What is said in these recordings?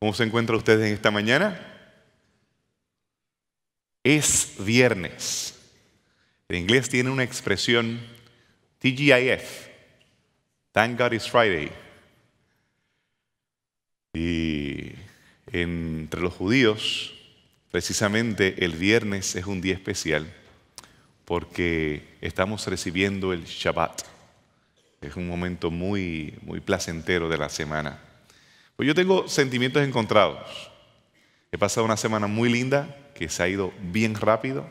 ¿Cómo se encuentra ustedes en esta mañana? Es viernes. En inglés tiene una expresión TGIF. Thank God it's Friday. Y entre los judíos, precisamente el viernes es un día especial porque estamos recibiendo el Shabbat. Es un momento muy, muy placentero de la semana. Pues yo tengo sentimientos encontrados. He pasado una semana muy linda, que se ha ido bien rápido.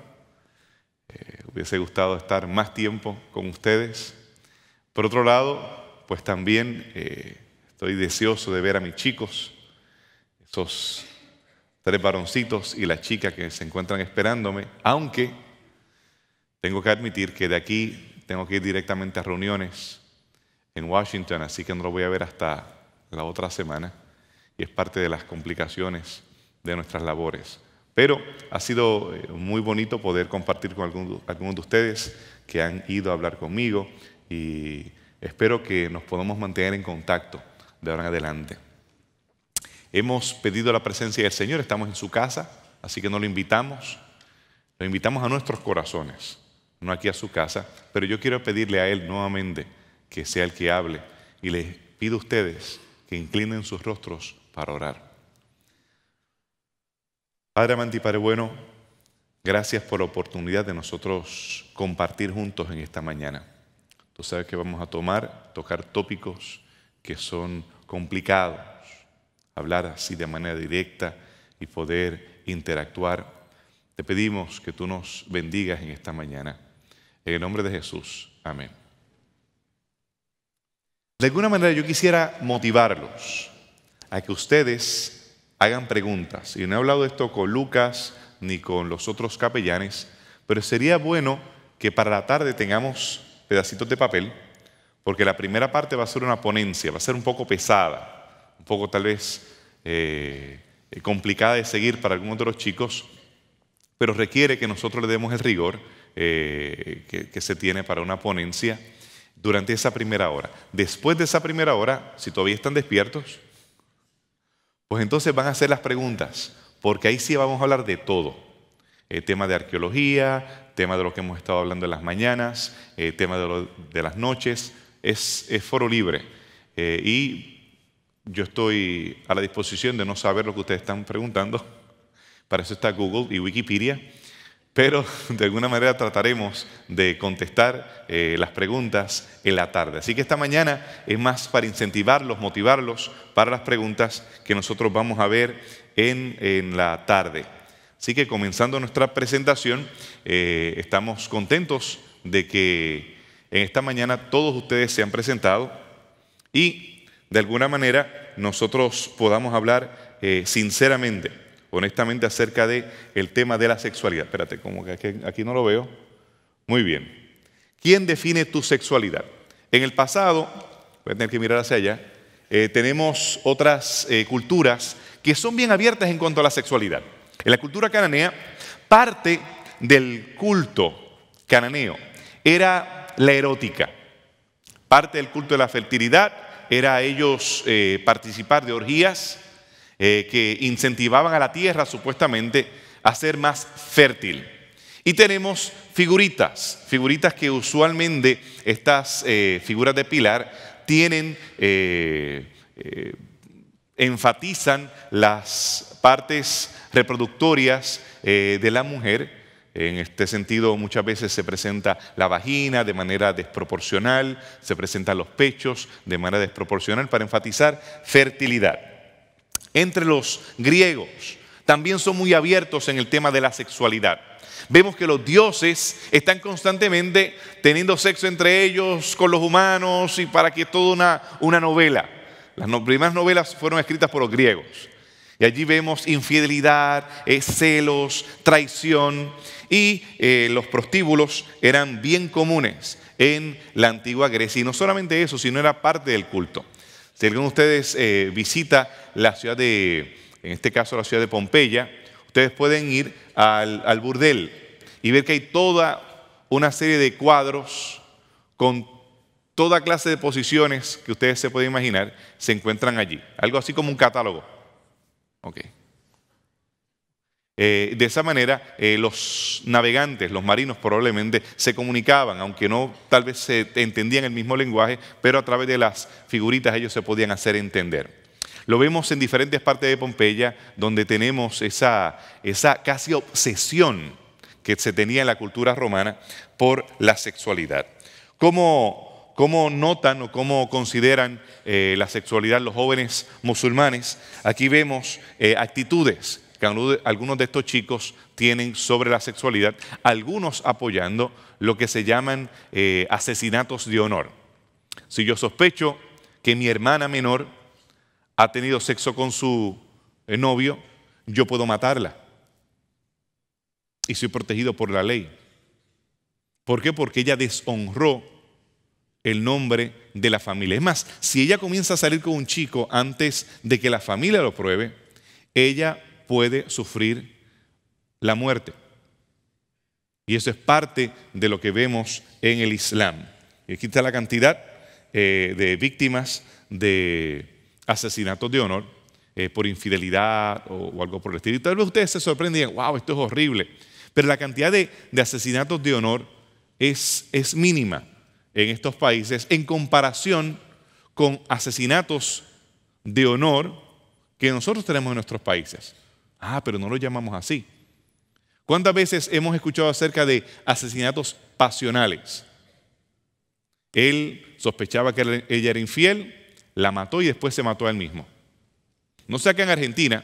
Eh, hubiese gustado estar más tiempo con ustedes. Por otro lado, pues también eh, estoy deseoso de ver a mis chicos, esos tres varoncitos y la chica que se encuentran esperándome, aunque tengo que admitir que de aquí tengo que ir directamente a reuniones en Washington, así que no lo voy a ver hasta la otra semana y es parte de las complicaciones de nuestras labores. Pero ha sido eh, muy bonito poder compartir con algunos de ustedes que han ido a hablar conmigo y espero que nos podamos mantener en contacto de ahora en adelante. Hemos pedido la presencia del Señor, estamos en su casa, así que no lo invitamos, lo invitamos a nuestros corazones, no aquí a su casa, pero yo quiero pedirle a Él nuevamente que sea el que hable y les pido a ustedes que inclinen sus rostros para orar. Padre amante y Padre bueno, gracias por la oportunidad de nosotros compartir juntos en esta mañana. Tú sabes que vamos a tomar, tocar tópicos que son complicados, hablar así de manera directa y poder interactuar. Te pedimos que tú nos bendigas en esta mañana. En el nombre de Jesús. Amén. De alguna manera yo quisiera motivarlos a que ustedes hagan preguntas. Y no he hablado de esto con Lucas ni con los otros capellanes, pero sería bueno que para la tarde tengamos pedacitos de papel, porque la primera parte va a ser una ponencia, va a ser un poco pesada, un poco tal vez eh, complicada de seguir para algunos de los chicos, pero requiere que nosotros le demos el rigor eh, que se tiene para una ponencia durante esa primera hora. Después de esa primera hora, si todavía están despiertos, pues entonces van a hacer las preguntas, porque ahí sí vamos a hablar de todo. El eh, tema de arqueología, tema de lo que hemos estado hablando en las mañanas, el eh, tema de, las noches, es, foro libre. Eh, y yo estoy a la disposición de no saber lo que ustedes están preguntando. Para eso está Google y Wikipedia pero de alguna manera trataremos de contestar eh, las preguntas en la tarde. Así que esta mañana es más para incentivarlos, motivarlos para las preguntas que nosotros vamos a ver en, la tarde. Así que comenzando nuestra presentación, eh, estamos contentos de que en esta mañana todos ustedes se han presentado y de alguna manera nosotros podamos hablar eh, sinceramente honestamente acerca del el tema de la sexualidad. Espérate, como que aquí, no lo veo. Muy bien. ¿Quién define tu sexualidad? En el pasado, voy a tener que mirar hacia allá, eh, tenemos otras eh, culturas que son bien abiertas en cuanto a la sexualidad. En la cultura cananea, parte del culto cananeo era la erótica. Parte del culto de la fertilidad era ellos eh, participar de orgías eh, que incentivaban a la tierra supuestamente a ser más fértil. Y tenemos figuritas, figuritas que usualmente estas eh, figuras de pilar tienen, eh, enfatizan las partes reproductorias de la mujer. En este sentido, muchas veces se presenta la vagina de manera desproporcional, se presentan los pechos de manera desproporcional para enfatizar fertilidad entre los griegos también son muy abiertos en el tema de la sexualidad. Vemos que los dioses están constantemente teniendo sexo entre ellos, con los humanos, y para que toda una, novela. Las primeras novelas fueron escritas por los griegos. Y allí vemos infidelidad, eh, celos, traición. Y eh, los prostíbulos eran bien comunes en la antigua Grecia. Y no solamente eso, sino era parte del culto. Si alguno de ustedes eh, visita la ciudad de, en este caso la ciudad de Pompeya, ustedes pueden ir al, burdel y ver que hay toda una serie de cuadros con toda clase de posiciones que ustedes se pueden imaginar, se encuentran allí. Algo así como un catálogo. Ok. Eh, de esa manera, eh, los navegantes, los marinos probablemente se comunicaban, aunque no tal vez se entendían el mismo lenguaje, pero a través de las figuritas ellos se podían hacer entender. Lo vemos en diferentes partes de Pompeya, donde tenemos esa, esa casi obsesión que se tenía en la cultura romana por la sexualidad. ¿Cómo, notan o cómo consideran eh, la sexualidad los jóvenes musulmanes? Aquí vemos actitudes que algunos de estos chicos tienen sobre la sexualidad, algunos apoyando lo que se llaman eh, asesinatos de honor. Si yo sospecho que mi hermana menor ha tenido sexo con su eh, novio, yo puedo matarla. Y soy protegido por la ley. ¿Por qué? Porque ella deshonró el nombre de la familia. Es más, si ella comienza a salir con un chico antes de que la familia lo pruebe, ella puede sufrir la muerte. Y eso es parte de lo que vemos en el Islam. Y aquí está la cantidad eh, de víctimas de asesinatos de honor eh, por infidelidad o, algo por el estilo. Y tal vez ustedes se sorprenden y digan, wow, esto es horrible. Pero la cantidad de, de asesinatos de honor es, es mínima en estos países en comparación con asesinatos de honor que nosotros tenemos en nuestros países. Ah, pero no lo llamamos así. ¿Cuántas veces hemos escuchado acerca de asesinatos pasionales? Él sospechaba que ella era infiel, la mató y después se mató a él mismo. No sé acá en Argentina,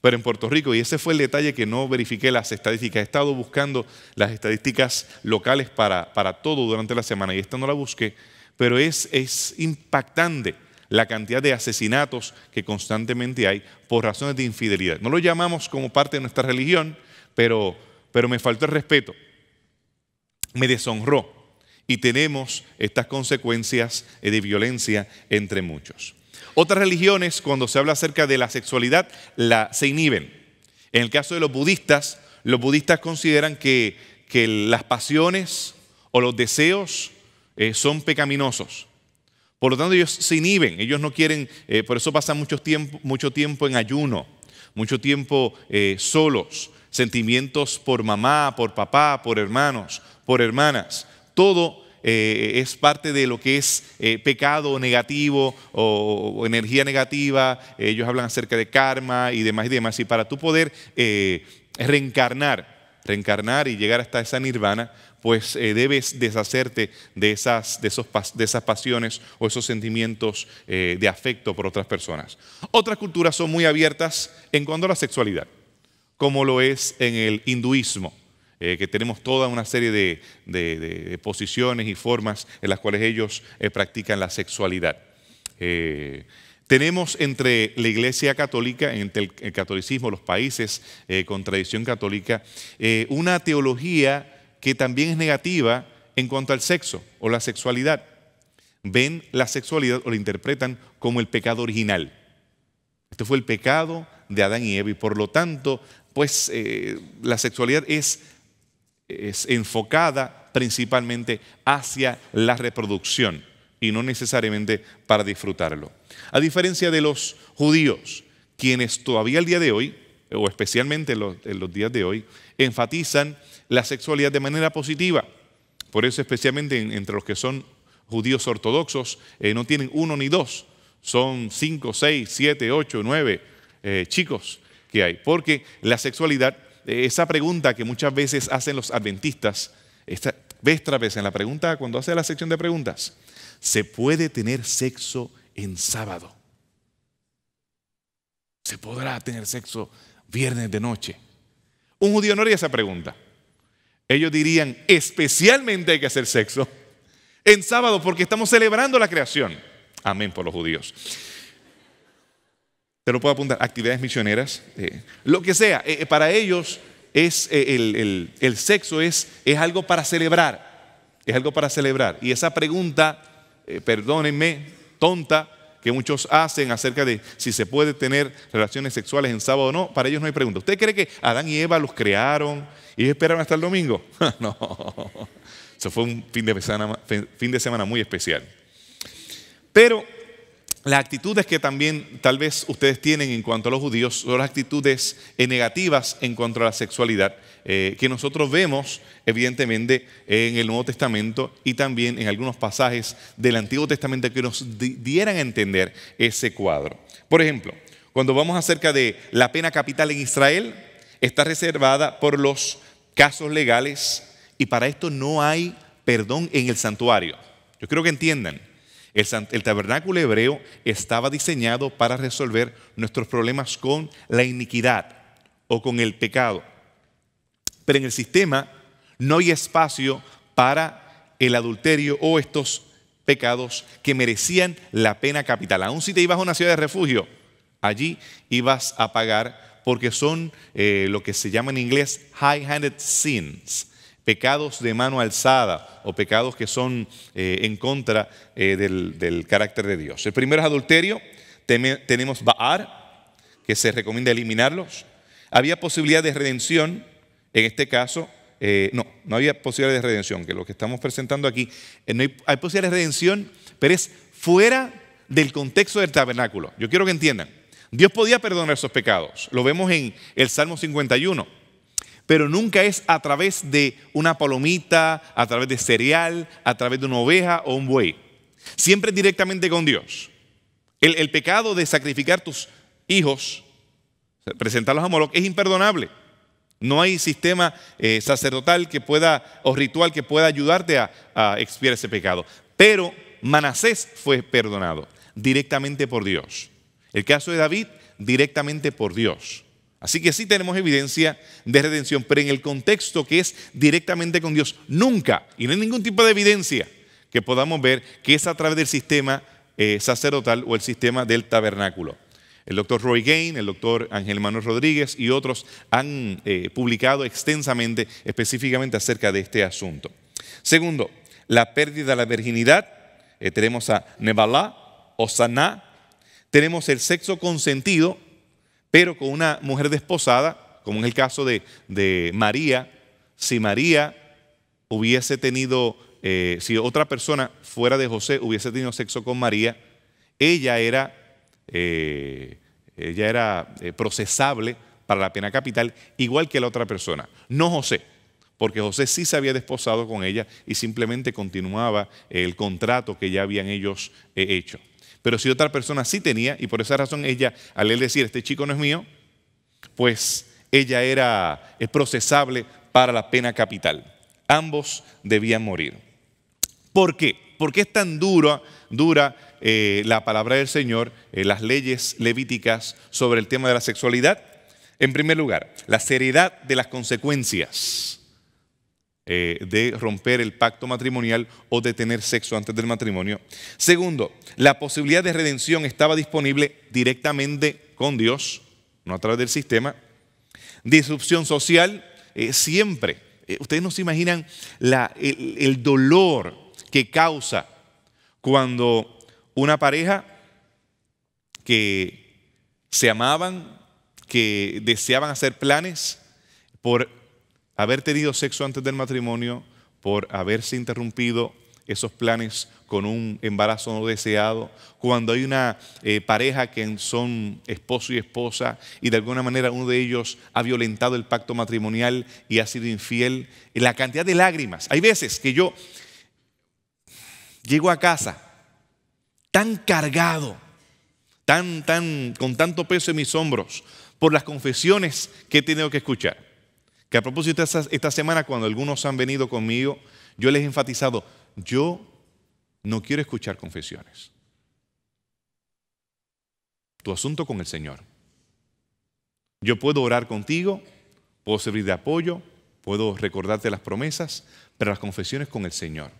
pero en Puerto Rico, y ese fue el detalle que no verifiqué las estadísticas. He estado buscando las estadísticas locales para, para todo durante la semana y esta no la busqué, pero es, es impactante la cantidad de asesinatos que constantemente hay por razones de infidelidad. No lo llamamos como parte de nuestra religión, pero, pero me faltó el respeto, me deshonró y tenemos estas consecuencias eh, de violencia entre muchos. Otras religiones, cuando se habla acerca de la sexualidad, la, se inhiben. En el caso de los budistas, los budistas consideran que, las pasiones o los deseos eh, son pecaminosos. Por lo tanto, ellos se inhiben, ellos no quieren, eh, por eso pasan mucho tiempo, mucho tiempo en ayuno, mucho tiempo eh, solos, sentimientos por mamá, por papá, por hermanos, por hermanas. Todo eh, es parte de lo que es pecado negativo o, energía negativa. Ellos hablan acerca de karma y demás y demás. Y para tú poder reencarnar, reencarnar y llegar hasta esa nirvana, pues eh, debes deshacerte de esas, de, esos, de esas, pasiones o esos sentimientos eh, de afecto por otras personas. Otras culturas son muy abiertas en cuanto a la sexualidad, como lo es en el hinduismo. Eh, que tenemos toda una serie de, posiciones y formas en las cuales ellos practican la sexualidad. tenemos entre la Iglesia Católica, entre el, catolicismo, los países con tradición católica, una teología que también es negativa en cuanto al sexo o la sexualidad. Ven la sexualidad o la interpretan como el pecado original. Este fue el pecado de Adán y Eva y por lo tanto, pues eh, la sexualidad es, es enfocada principalmente hacia la reproducción y no necesariamente para disfrutarlo. A diferencia de los judíos, quienes todavía al día de hoy o especialmente en los, días de hoy, enfatizan la sexualidad de manera positiva. Por eso especialmente entre los que son judíos ortodoxos, eh, no tienen uno ni dos, son cinco, seis, siete, ocho, nueve eh, chicos que hay. Porque la sexualidad, eh, esa pregunta que muchas veces hacen los adventistas, esta, vez vez en la pregunta, cuando hace la sección de preguntas, ¿se puede tener sexo en sábado? ¿Se podrá tener sexo viernes de noche? Un judío no haría esa pregunta. Ellos dirían, especialmente hay que hacer sexo en sábado porque estamos celebrando la creación. Amén por los judíos. Te lo puedo apuntar, actividades misioneras, eh, lo que sea, eh, para ellos es, eh, el, sexo es, es algo para celebrar, es algo para celebrar. Y esa pregunta, perdónenme, tonta, que muchos hacen acerca de si se puede tener relaciones sexuales en sábado o no, para ellos no hay pregunta. ¿Usted cree que Adán y Eva los crearon y esperaron hasta el domingo? no, eso fue un fin de, semana, fin de semana muy especial. Pero las actitudes que también tal vez ustedes tienen en cuanto a los judíos son las actitudes negativas en cuanto a la sexualidad. Eh, que nosotros vemos evidentemente en el Nuevo Testamento y también en algunos pasajes del Antiguo Testamento que nos dieran a entender ese cuadro. Por ejemplo, cuando vamos acerca de la pena capital en Israel, está reservada por los casos legales y para esto no hay perdón en el santuario. Yo creo que entiendan. El, tabernáculo hebreo estaba diseñado para resolver nuestros problemas con la iniquidad o con el pecado pero en el sistema no hay espacio para el adulterio o estos pecados que merecían la pena capital. Aún si te ibas a una ciudad de refugio, allí ibas a pagar porque son eh, lo que se llama en inglés high-handed sins, pecados de mano alzada o pecados que son eh, en contra eh, del, carácter de Dios. El primero es adulterio, tenemos Baar, que se recomienda eliminarlos. Había posibilidad de redención, en este caso, eh, no, no había posibilidades de redención, que lo que estamos presentando aquí, eh, no hay, posibilidades de redención, pero es fuera del contexto del tabernáculo. Yo quiero que entiendan, Dios podía perdonar esos pecados, lo vemos en el Salmo 51, pero nunca es a través de una palomita, a través de cereal, a través de una oveja o un buey. Siempre directamente con Dios. El, pecado de sacrificar tus hijos, presentarlos a Moloch, es imperdonable. No hay sistema eh, sacerdotal que pueda, o ritual que pueda ayudarte a, expiar ese pecado. Pero Manasés fue perdonado directamente por Dios. El caso de David, directamente por Dios. Así que sí tenemos evidencia de redención, pero en el contexto que es directamente con Dios, nunca, y no hay ningún tipo de evidencia que podamos ver que es a través del sistema eh, sacerdotal o el sistema del tabernáculo. El doctor Roy Gain, el doctor Ángel Manuel Rodríguez y otros han eh, publicado extensamente, específicamente acerca de este asunto. Segundo, la pérdida de la virginidad. Eh, tenemos a Nebalá, Osaná. Tenemos el sexo consentido, pero con una mujer desposada, como en el caso de, María. Si María hubiese tenido, eh, si otra persona fuera de José hubiese tenido sexo con María, ella era eh, ella era eh, procesable para la pena capital, igual que la otra persona, no José, porque José sí se había desposado con ella y simplemente continuaba el contrato que ya habían ellos eh, hecho. Pero si otra persona sí tenía, y por esa razón ella, al él decir, este chico no es mío, pues ella era es procesable para la pena capital. Ambos debían morir. ¿Por qué? ¿Por es tan dura, dura eh, la palabra del Señor, eh, las leyes levíticas sobre el tema de la sexualidad? En primer lugar, la seriedad de las consecuencias eh, de romper el pacto matrimonial o de tener sexo antes del matrimonio. Segundo, la posibilidad de redención estaba disponible directamente con Dios, no a través del sistema. Disrupción social, siempre. ustedes no se imaginan el dolor que causa cuando una pareja que se amaban, que deseaban hacer planes por haber tenido sexo antes del matrimonio, por haberse interrumpido esos planes con un embarazo no deseado, cuando hay una eh, pareja que son esposo y esposa y de alguna manera uno de ellos ha violentado el pacto matrimonial y ha sido infiel, la cantidad de lágrimas. Hay veces que yo llego a casa tan cargado, tan, tan, con tanto peso en mis hombros, por las confesiones que he tenido que escuchar. Que a propósito, esta semana cuando algunos han venido conmigo, yo les he enfatizado, yo no quiero escuchar confesiones. Tu asunto con el Señor. Yo puedo orar contigo, puedo servir de apoyo, puedo recordarte las promesas, pero las confesiones con el Señor.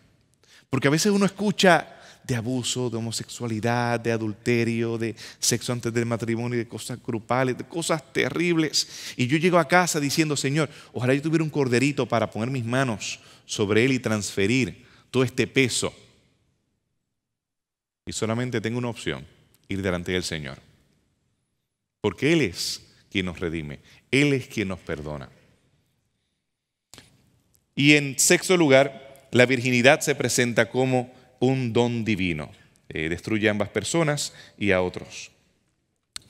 Porque a veces uno escucha de abuso, de homosexualidad, de adulterio, de sexo antes del matrimonio, de cosas grupales, de cosas terribles. Y yo llego a casa diciendo, Señor, ojalá yo tuviera un corderito para poner mis manos sobre él y transferir todo este peso. Y solamente tengo una opción, ir delante del Señor. Porque Él es quien nos redime, Él es quien nos perdona. Y en sexto lugar, la virginidad se presenta como un don divino. Eh, destruye a ambas personas y a otros.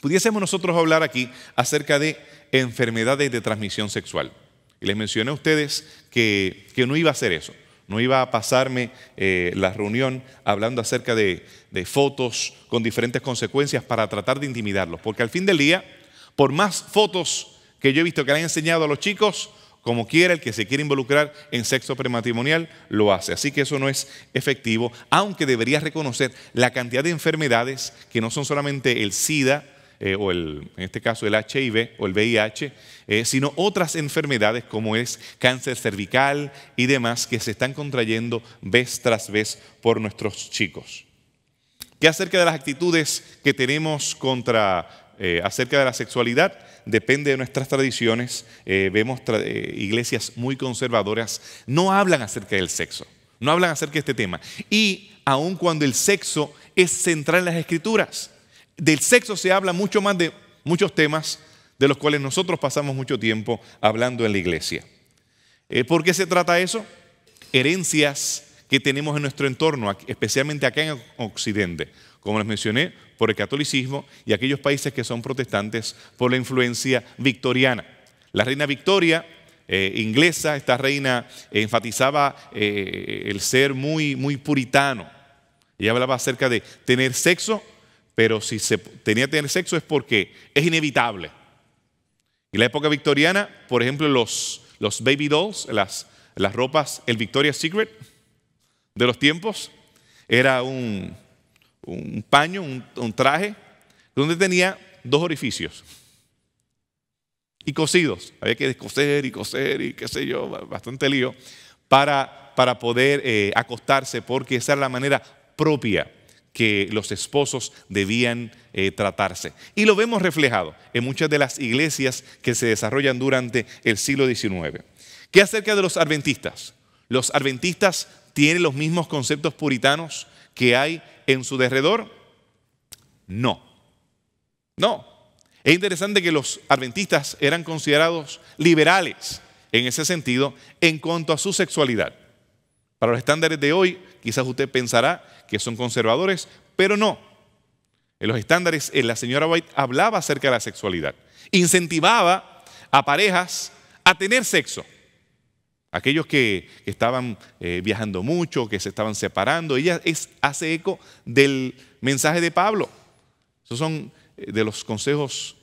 Pudiésemos nosotros hablar aquí acerca de enfermedades de transmisión sexual. Y les mencioné a ustedes que, no iba a hacer eso. No iba a pasarme eh, la reunión hablando acerca de, de fotos con diferentes consecuencias para tratar de intimidarlos. Porque al fin del día, por más fotos que yo he visto que le han enseñado a los chicos, como quiera, el que se quiere involucrar en sexo prematrimonial lo hace. Así que eso no es efectivo, aunque debería reconocer la cantidad de enfermedades que no son solamente el SIDA, eh, o el, en este caso el HIV o el VIH, eh, sino otras enfermedades como es cáncer cervical y demás que se están contrayendo vez tras vez por nuestros chicos. ¿Qué acerca de las actitudes que tenemos contra eh, acerca de la sexualidad depende de nuestras tradiciones. Eh, vemos eh, iglesias muy conservadoras, no hablan acerca del sexo, no hablan acerca de este tema. Y aun cuando el sexo es central en las escrituras, del sexo se habla mucho más de muchos temas de los cuales nosotros pasamos mucho tiempo hablando en la iglesia. ¿Por qué se trata eso? Herencias que tenemos en nuestro entorno, especialmente acá en Occidente. Como les mencioné, por el catolicismo y aquellos países que son protestantes por la influencia victoriana. La reina Victoria eh, inglesa, esta reina enfatizaba eh, el ser muy, muy puritano. Ella hablaba acerca de tener sexo, pero si se tenía que tener sexo es porque es inevitable. Y la época victoriana, por ejemplo, los, los baby dolls, las, las ropas, el Victoria's Secret de los tiempos, era un, un paño, un, traje, donde tenía dos orificios y cosidos. Había que coser y coser y qué sé yo, bastante lío, para, para poder eh, acostarse, porque esa era la manera propia que los esposos debían eh, tratarse. Y lo vemos reflejado en muchas de las iglesias que se desarrollan durante el siglo XIX. ¿Qué acerca de los adventistas? Los adventistas tienen los mismos conceptos puritanos que hay en su derredor? No. No. Es interesante que los adventistas eran considerados liberales en ese sentido en cuanto a su sexualidad. Para los estándares de hoy, quizás usted pensará que son conservadores, pero no. En los estándares, eh, la señora White hablaba acerca de la sexualidad, incentivaba a parejas a tener sexo. Aquellos que, estaban eh, viajando mucho, que se estaban separando, ella hace eco del mensaje de Pablo. Esos son eh, de los consejos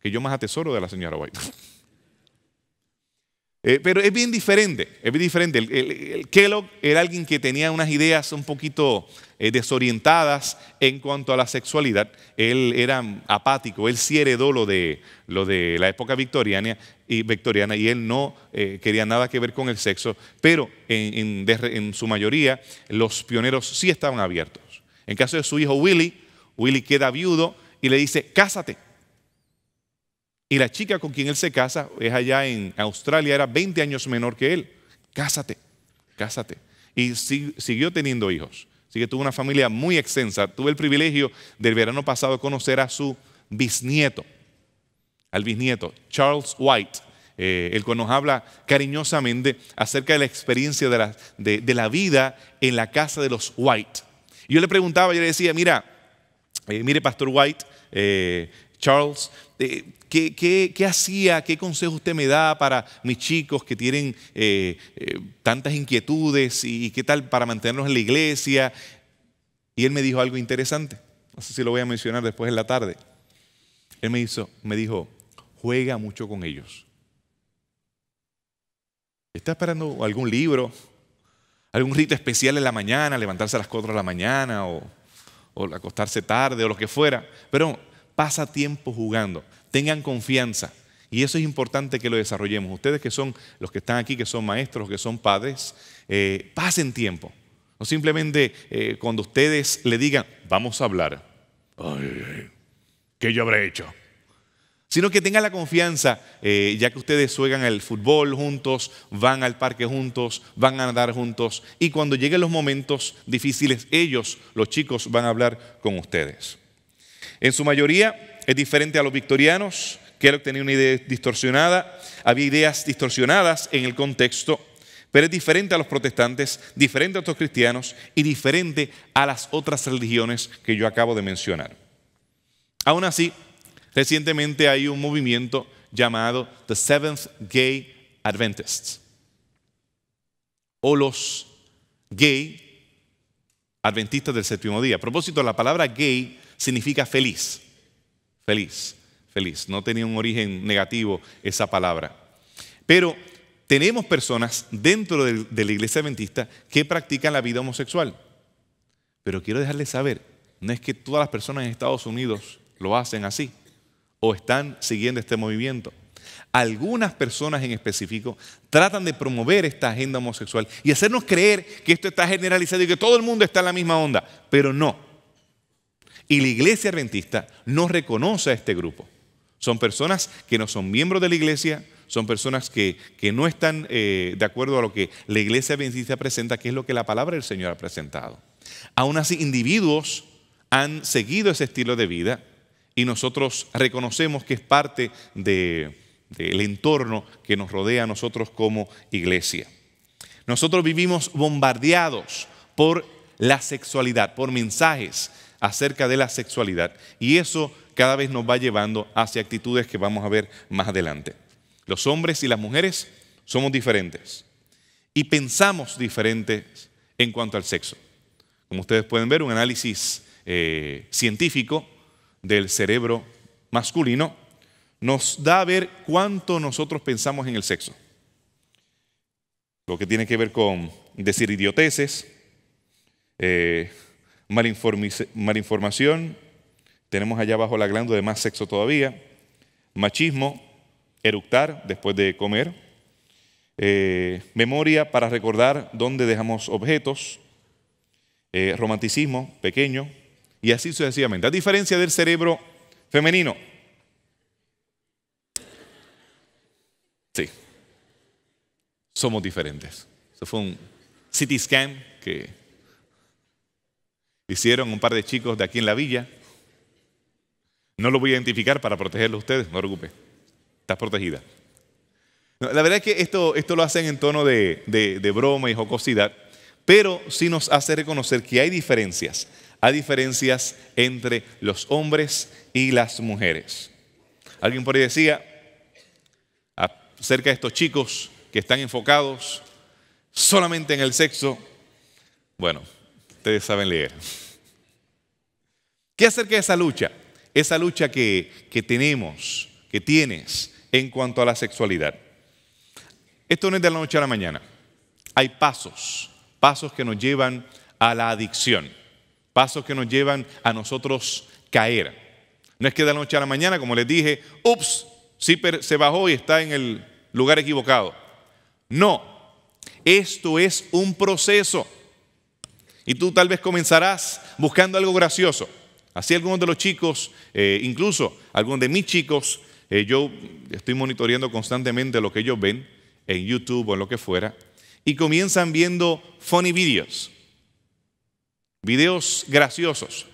que yo más atesoro de la señora White. Eh, pero es bien diferente, es bien diferente. El, Kellogg era alguien que tenía unas ideas un poquito eh, desorientadas en cuanto a la sexualidad. Él era apático, él sí heredó lo de, lo de la época victoriana y, victoriana, y él no eh, quería nada que ver con el sexo, pero en, su mayoría los pioneros sí estaban abiertos. En caso de su hijo Willy, Willy queda viudo y le dice, cásate. Y la chica con quien él se casa es allá en Australia, era 20 años menor que él. Cásate, cásate. Y siguió teniendo hijos. Así que tuvo una familia muy extensa. Tuve el privilegio del verano pasado conocer a su bisnieto, al bisnieto, Charles White, el eh, cual nos habla cariñosamente acerca de la experiencia de la, vida en la casa de los White. Yo le preguntaba, yo le decía, mira, eh, mire, Pastor White, eh, Charles, eh, ¿qué, hacía, qué consejo usted me da para mis chicos que tienen eh, eh, tantas inquietudes y, qué tal para mantenerlos en la iglesia? Y él me dijo algo interesante, no sé si lo voy a mencionar después en la tarde. Él me, me dijo, juega mucho con ellos. ¿Está esperando algún libro, algún rito especial en la mañana, levantarse a las 4 de la mañana o, o acostarse tarde o lo que fuera? Pero pasa tiempo jugando, tengan confianza. Y eso es importante que lo desarrollemos. Ustedes que son los que están aquí, que son maestros, que son padres, eh, pasen tiempo. No simplemente eh, cuando ustedes le digan, vamos a hablar, Ay, ¿qué yo habré hecho? Sino que tengan la confianza, eh, ya que ustedes juegan al fútbol juntos, van al parque juntos, van a nadar juntos, y cuando lleguen los momentos difíciles, ellos, los chicos, van a hablar con ustedes. En su mayoría es diferente a los victorianos. que tenía una idea distorsionada, había ideas distorsionadas en el contexto, pero es diferente a los protestantes, diferente a otros cristianos y diferente a las otras religiones que yo acabo de mencionar. Aún así, recientemente hay un movimiento llamado The Seventh Gay Adventists o los gay adventistas del séptimo día. A propósito, la palabra gay significa feliz, feliz, feliz. No tenía un origen negativo esa palabra. Pero tenemos personas dentro de la iglesia adventista que practican la vida homosexual. Pero quiero dejarles saber, no es que todas las personas en Estados Unidos lo hacen así o están siguiendo este movimiento. Algunas personas en específico tratan de promover esta agenda homosexual y hacernos creer que esto está generalizado y que todo el mundo está en la misma onda, pero no. Y la iglesia adventista no reconoce a este grupo. Son personas que no son miembros de la iglesia, son personas que, no están eh, de acuerdo a lo que la iglesia adventista presenta, que es lo que la palabra del Señor ha presentado. Aún así, individuos han seguido ese estilo de vida y nosotros reconocemos que es parte de, del entorno que nos rodea a nosotros como iglesia. Nosotros vivimos bombardeados por la sexualidad, por mensajes acerca de la sexualidad. Y eso cada vez nos va llevando hacia actitudes que vamos a ver más adelante. Los hombres y las mujeres somos diferentes y pensamos diferentes en cuanto al sexo. Como ustedes pueden ver, un análisis eh, científico del cerebro masculino nos da a ver cuánto nosotros pensamos en el sexo. Lo que tiene que ver con decir idioteses, eh, malinformación, tenemos allá abajo la glándula de más sexo todavía, machismo, eructar después de comer, eh, memoria para recordar dónde dejamos objetos, eh, romanticismo pequeño, y así sucesivamente. A diferencia del cerebro femenino. Sí, somos diferentes. Eso fue un CT scan que hicieron un par de chicos de aquí en la villa. No lo voy a identificar para protegerlo a ustedes, no se preocupe. Estás protegida. La verdad es que esto, esto lo hacen en tono de, de broma y jocosidad, pero sí nos hace reconocer que hay diferencias. Hay diferencias entre los hombres y las mujeres. Alguien por ahí decía acerca de estos chicos que están enfocados solamente en el sexo. Bueno, ustedes saben leer. ¿Qué acerca de esa lucha? Esa lucha que, que tenemos, que tienes en cuanto a la sexualidad. Esto no es de la noche a la mañana. Hay pasos, pasos que nos llevan a la adicción, pasos que nos llevan a nosotros caer. No es que de la noche a la mañana, como les dije, ups, Zipper se bajó y está en el lugar equivocado. No, esto es un proceso. Y tú tal vez comenzarás buscando algo gracioso. Así algunos de los chicos, eh, incluso algunos de mis chicos, eh, yo estoy monitoreando constantemente lo que ellos ven en YouTube o en lo que fuera, y comienzan viendo funny videos, videos graciosos,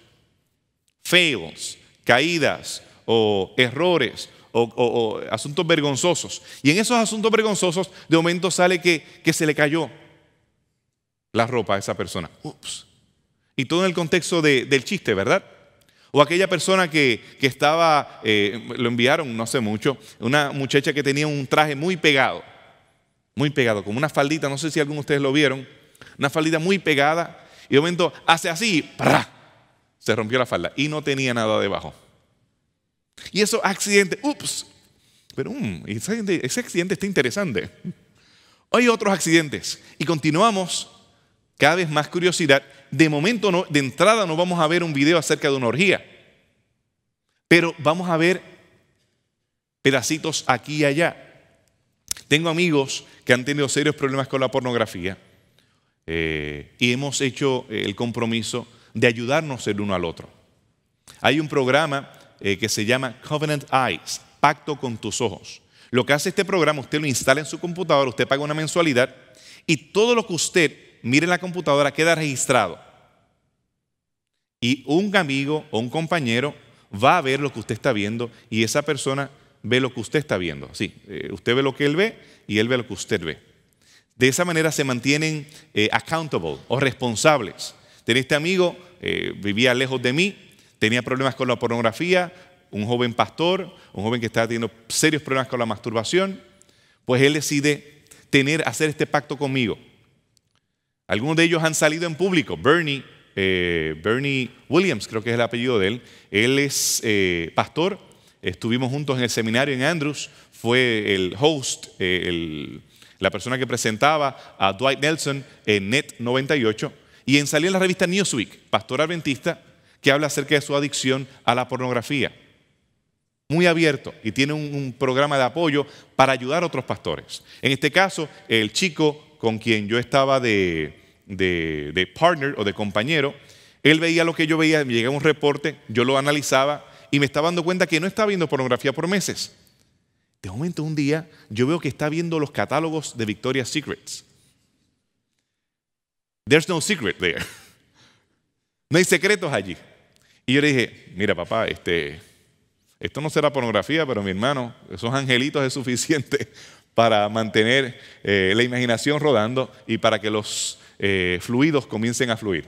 fails, caídas o errores o, asuntos vergonzosos. Y en esos asuntos vergonzosos de momento sale que se le cayó, la ropa de esa persona. Ups. Y todo en el contexto del chiste, ¿verdad? O aquella persona que, estaba, eh, lo enviaron no sé mucho, una muchacha que tenía un traje muy pegado, muy pegado, como una faldita, no sé si algunos de ustedes lo vieron, una faldita muy pegada, y de momento hace así, se rompió la falda y no tenía nada debajo. Y eso accidente, ups, pero mm, ese accidente está interesante. Hay otros accidentes y continuamos cada vez más curiosidad. De momento, no, de entrada, no vamos a ver un video acerca de una orgía, pero vamos a ver pedacitos aquí y allá. Tengo amigos que han tenido serios problemas con la pornografía eh, y hemos hecho eh, el compromiso de ayudarnos el uno al otro. Hay un programa eh, que se llama Covenant Eyes, Pacto con tus ojos. Lo que hace este programa, usted lo instala en su computadora, usted paga una mensualidad y todo lo que usted mire la computadora, queda registrado. Y un amigo o un compañero va a ver lo que usted está viendo y esa persona ve lo que usted está viendo. Sí, eh, usted ve lo que él ve y él ve lo que usted ve. De esa manera se mantienen eh, accountable o responsables. Tenía este amigo, eh, vivía lejos de mí, tenía problemas con la pornografía, un joven pastor, un joven que estaba teniendo serios problemas con la masturbación, pues él decide tener, hacer este pacto conmigo. Algunos de ellos han salido en público. Bernie, eh, Bernie Williams, creo que es el apellido de él. Él es eh, pastor. Estuvimos juntos en el seminario en Andrews. Fue el host, eh, la persona que presentaba a Dwight Nelson en Net 98. Y en salió en la revista Newsweek, pastor adventista, que habla acerca de su adicción a la pornografía. Muy abierto y tiene un programa de apoyo para ayudar a otros pastores. En este caso, el chico con quien yo estaba de, partner o de compañero, él veía lo que yo veía, me llegaba un reporte, yo lo analizaba y me estaba dando cuenta que no estaba viendo pornografía por meses. De momento un día yo veo que está viendo los catálogos de Victoria's Secrets. There's no secret there. No hay secretos allí. Y yo le dije, mira papá, este, esto no será pornografía, pero mi hermano, esos angelitos es suficiente para mantener eh, la imaginación rodando y para que los eh, fluidos comiencen a fluir.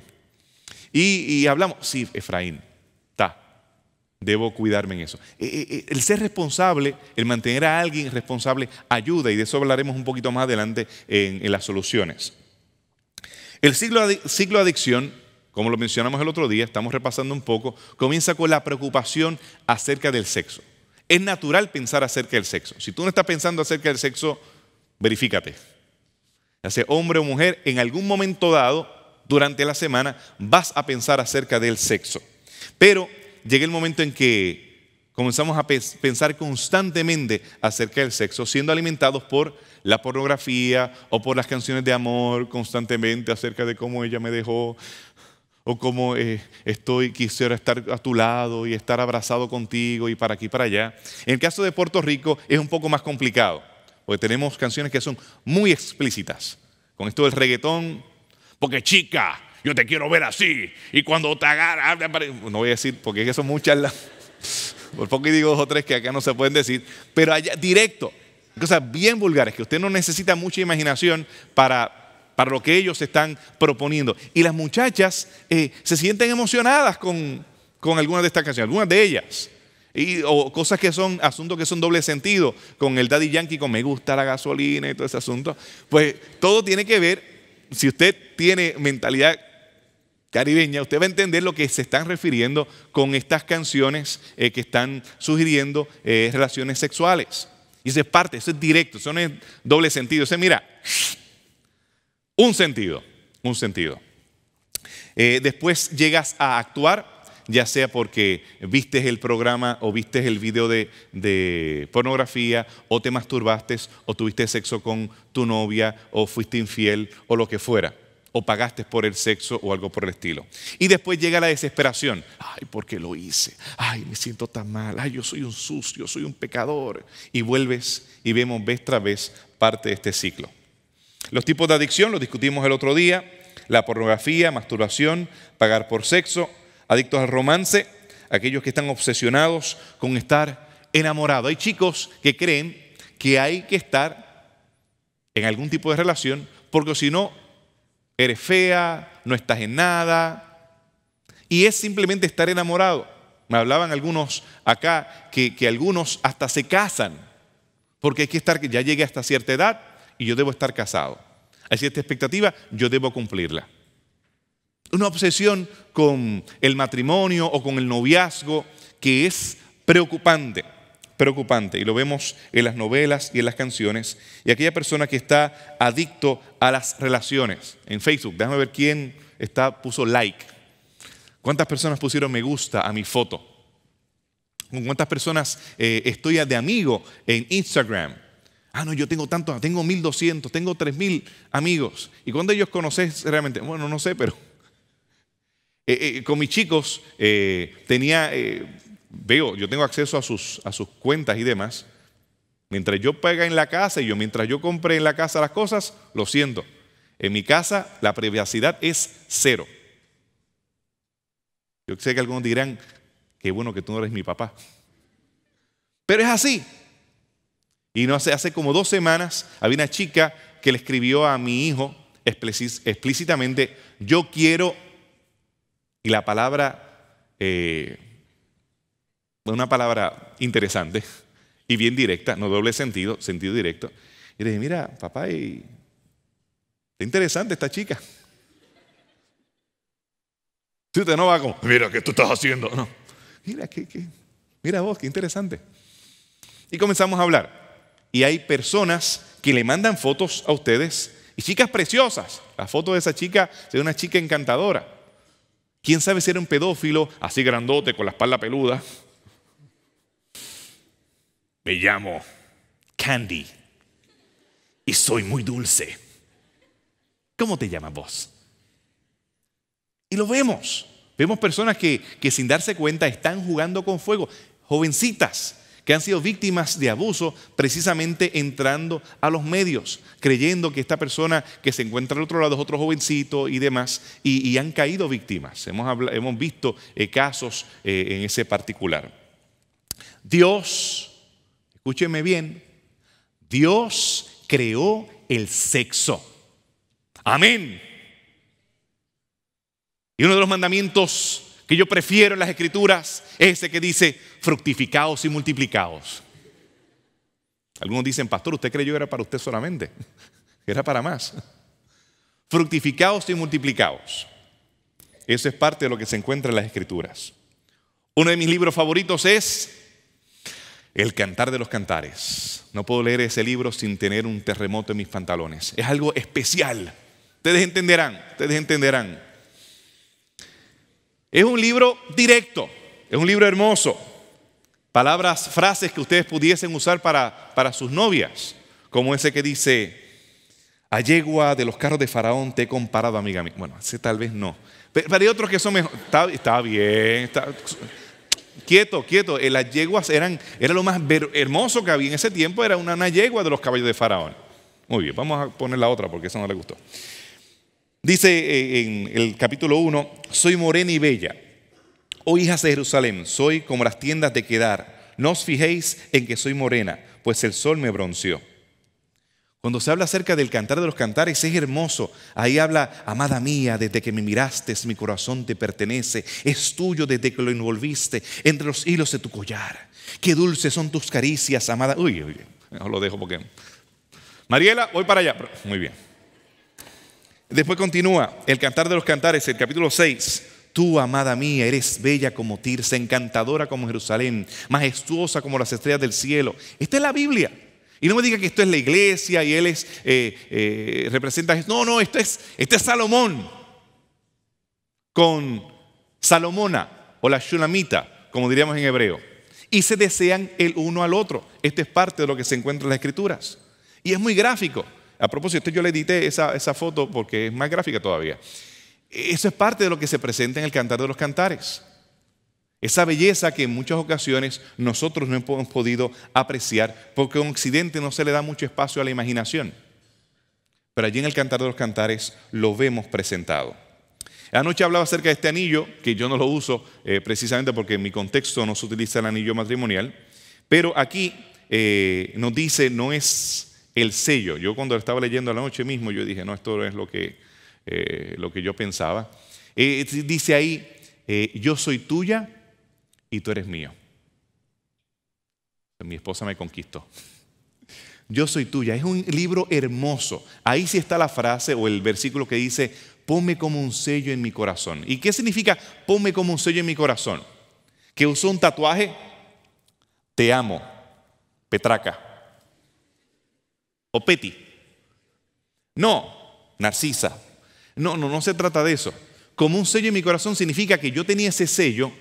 Y, hablamos, sí, Efraín, está, debo cuidarme en eso. Eh, el ser responsable, el mantener a alguien responsable, ayuda y de eso hablaremos un poquito más adelante en, las soluciones. El ciclo, ciclo adicción, como lo mencionamos el otro día, estamos repasando un poco, comienza con la preocupación acerca del sexo. Es natural pensar acerca del sexo. Si tú no estás pensando acerca del sexo, verifícate. Ya sea hombre o mujer, en algún momento dado, durante la semana, vas a pensar acerca del sexo. Pero llega el momento en que comenzamos a pensar constantemente acerca del sexo, siendo alimentados por la pornografía o por las canciones de amor constantemente acerca de cómo ella me dejó, o como eh, estoy, quisiera estar a tu lado y estar abrazado contigo y para aquí para allá. En el caso de Puerto Rico es un poco más complicado, porque tenemos canciones que son muy explícitas. Con esto del reggaetón, porque chica, yo te quiero ver así, y cuando te agarra, no voy a decir, porque es son muchas las, por poco digo dos o tres que acá no se pueden decir, pero allá, directo, cosas bien vulgares que usted no necesita mucha imaginación para para lo que ellos están proponiendo. Y las muchachas eh, se sienten emocionadas con, algunas de estas canciones, algunas de ellas. Y, o cosas que son, asuntos que son doble sentido, con el Daddy Yankee, con me gusta la gasolina y todo ese asunto. Pues todo tiene que ver, si usted tiene mentalidad caribeña, usted va a entender lo que se están refiriendo con estas canciones eh, que están sugiriendo eh, relaciones sexuales. Y eso es parte, eso es directo, eso no es doble sentido. Eso es, mira, un sentido, un sentido. Eh, después llegas a actuar, ya sea porque vistes el programa o vistes el video de, de, pornografía o te masturbaste o tuviste sexo con tu novia o fuiste infiel o lo que fuera o pagaste por el sexo o algo por el estilo. Y después llega la desesperación. Ay, ¿por qué lo hice? Ay, me siento tan mal. Ay, yo soy un sucio, soy un pecador. Y vuelves y vemos vez tras vez parte de este ciclo. Los tipos de adicción los discutimos el otro día, la pornografía, masturbación, pagar por sexo, adictos al romance, aquellos que están obsesionados con estar enamorados. Hay chicos que creen que hay que estar en algún tipo de relación porque si no, eres fea, no estás en nada. Y es simplemente estar enamorado. Me hablaban algunos acá que, algunos hasta se casan porque hay que estar, ya llegué hasta cierta edad, y yo debo estar casado. Hay cierta expectativa, yo debo cumplirla. Una obsesión con el matrimonio o con el noviazgo que es preocupante, preocupante. Y lo vemos en las novelas y en las canciones. Y aquella persona que está adicto a las relaciones. En Facebook, déjame ver quién está, puso like. ¿Cuántas personas pusieron me gusta a mi foto? ¿Con cuántas personas eh, estoy de amigo en Instagram? Ah, no, yo tengo tantos, tengo 1200, tengo 3000 amigos. ¿Y cuándo ellos conoces realmente? Bueno, no sé, pero eh, eh, con mis chicos eh, tenía, veo, yo tengo acceso a sus, a sus cuentas y demás. Mientras yo pega en la casa y yo mientras yo compre en la casa las cosas, lo siento. En mi casa la privacidad es cero. Yo sé que algunos dirán, qué bueno que tú no eres mi papá. Pero es así. Y no hace, hace como dos semanas había una chica que le escribió a mi hijo explícitamente, yo quiero, y la palabra, eh, una palabra interesante y bien directa, no doble sentido, sentido directo. Y le dije, mira, papá, y, interesante esta chica. Si te no va como, mira, ¿qué tú estás haciendo? No. Mira, ¿qué, mira vos, qué interesante. Y comenzamos a hablar y hay personas que le mandan fotos a ustedes y chicas preciosas. La foto de esa chica de una chica encantadora. ¿Quién sabe si era un pedófilo así grandote con la espalda peluda? Me llamo Candy y soy muy dulce. ¿Cómo te llamas vos? Y lo vemos. Vemos personas que, que sin darse cuenta están jugando con fuego. Jovencitas que han sido víctimas de abuso precisamente entrando a los medios, creyendo que esta persona que se encuentra al otro lado es otro jovencito y demás, y, han caído víctimas. Hemos, hemos visto eh, casos eh, en ese particular. Dios, escúcheme bien, Dios creó el sexo. Amén. Y uno de los mandamientos que yo prefiero en las escrituras, ese que dice fructificados y multiplicados. Algunos dicen, pastor, usted creyó que era para usted solamente, era para más. Fructificados y multiplicados. Eso es parte de lo que se encuentra en las escrituras. Uno de mis libros favoritos es El Cantar de los Cantares. No puedo leer ese libro sin tener un terremoto en mis pantalones. Es algo especial. Ustedes entenderán, ustedes entenderán. Es un libro directo, es un libro hermoso. Palabras, frases que ustedes pudiesen usar para, para sus novias, como ese que dice, a yegua de los carros de Faraón te he comparado, amiga mía. Bueno, ese tal vez no. Pero, hay otros que son mejores. Está, bien. Está... Quieto, quieto. Eh, las yeguas eran era lo más hermoso que había en ese tiempo. Era una, una, yegua de los caballos de Faraón. Muy bien, vamos a poner la otra porque eso no le gustó. Dice eh, en el capítulo 1, soy morena y bella, oh hijas de Jerusalén, soy como las tiendas de quedar, no os fijéis en que soy morena, pues el sol me bronceó. Cuando se habla acerca del cantar de los cantares, es hermoso. Ahí habla, amada mía, desde que me miraste, mi corazón te pertenece, es tuyo desde que lo envolviste entre los hilos de tu collar. Qué dulces son tus caricias, amada. Uy, uy, no lo dejo porque... Mariela, voy para allá. Muy bien. Después continúa el Cantar de los Cantares, el capítulo 6. Tú, amada mía, eres bella como Tirsa, encantadora como Jerusalén, majestuosa como las estrellas del cielo. Esta es la Biblia. Y no me diga que esto es la iglesia y él es, eh, eh, representa... No, no, esto es, esto es Salomón. Con Salomona o la Shulamita, como diríamos en hebreo. Y se desean el uno al otro. Esto es parte de lo que se encuentra en las escrituras. Y es muy gráfico. A propósito, yo le edité esa, foto porque es más gráfica todavía. Eso es parte de lo que se presenta en el Cantar de los Cantares. Esa belleza que en muchas ocasiones nosotros no hemos podido apreciar porque en Occidente no se le da mucho espacio a la imaginación. Pero allí en el Cantar de los Cantares lo vemos presentado. Anoche hablaba acerca de este anillo, que yo no lo uso eh, precisamente porque en mi contexto no se utiliza el anillo matrimonial, pero aquí eh, nos dice no es el sello. Yo cuando estaba leyendo la noche mismo, yo dije, no, esto es lo que, eh, lo que yo pensaba. Eh, dice ahí, eh, yo soy tuya y tú eres mío. Mi esposa me conquistó. Yo soy tuya. Es un libro hermoso. Ahí sí está la frase o el versículo que dice, ponme como un sello en mi corazón. ¿Y qué significa ponme como un sello en mi corazón? Que usó un tatuaje, te amo, Petraca o No, Narcisa. No, no, no se trata de eso. Como un sello en mi corazón significa que yo tenía ese sello.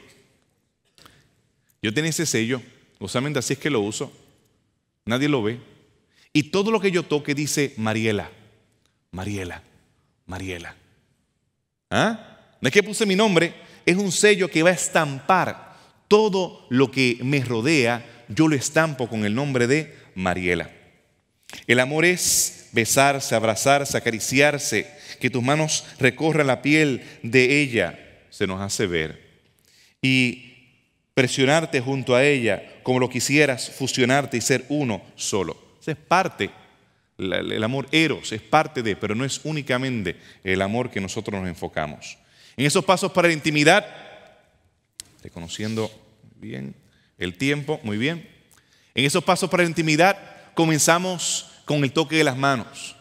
Yo tenía ese sello, usualmente así es que lo uso. Nadie lo ve. Y todo lo que yo toque dice Mariela, Mariela, Mariela. ¿Ah? No es que puse mi nombre, es un sello que va a estampar todo lo que me rodea. Yo lo estampo con el nombre de Mariela. El amor es besarse, abrazarse, acariciarse, que tus manos recorran la piel de ella, se nos hace ver. Y presionarte junto a ella como lo quisieras, fusionarte y ser uno solo. es parte, el amor eros es parte de, pero no es únicamente el amor que nosotros nos enfocamos. En esos pasos para la intimidad, reconociendo bien el tiempo, muy bien. En esos pasos para la intimidad, comenzamos con el toque de las manos.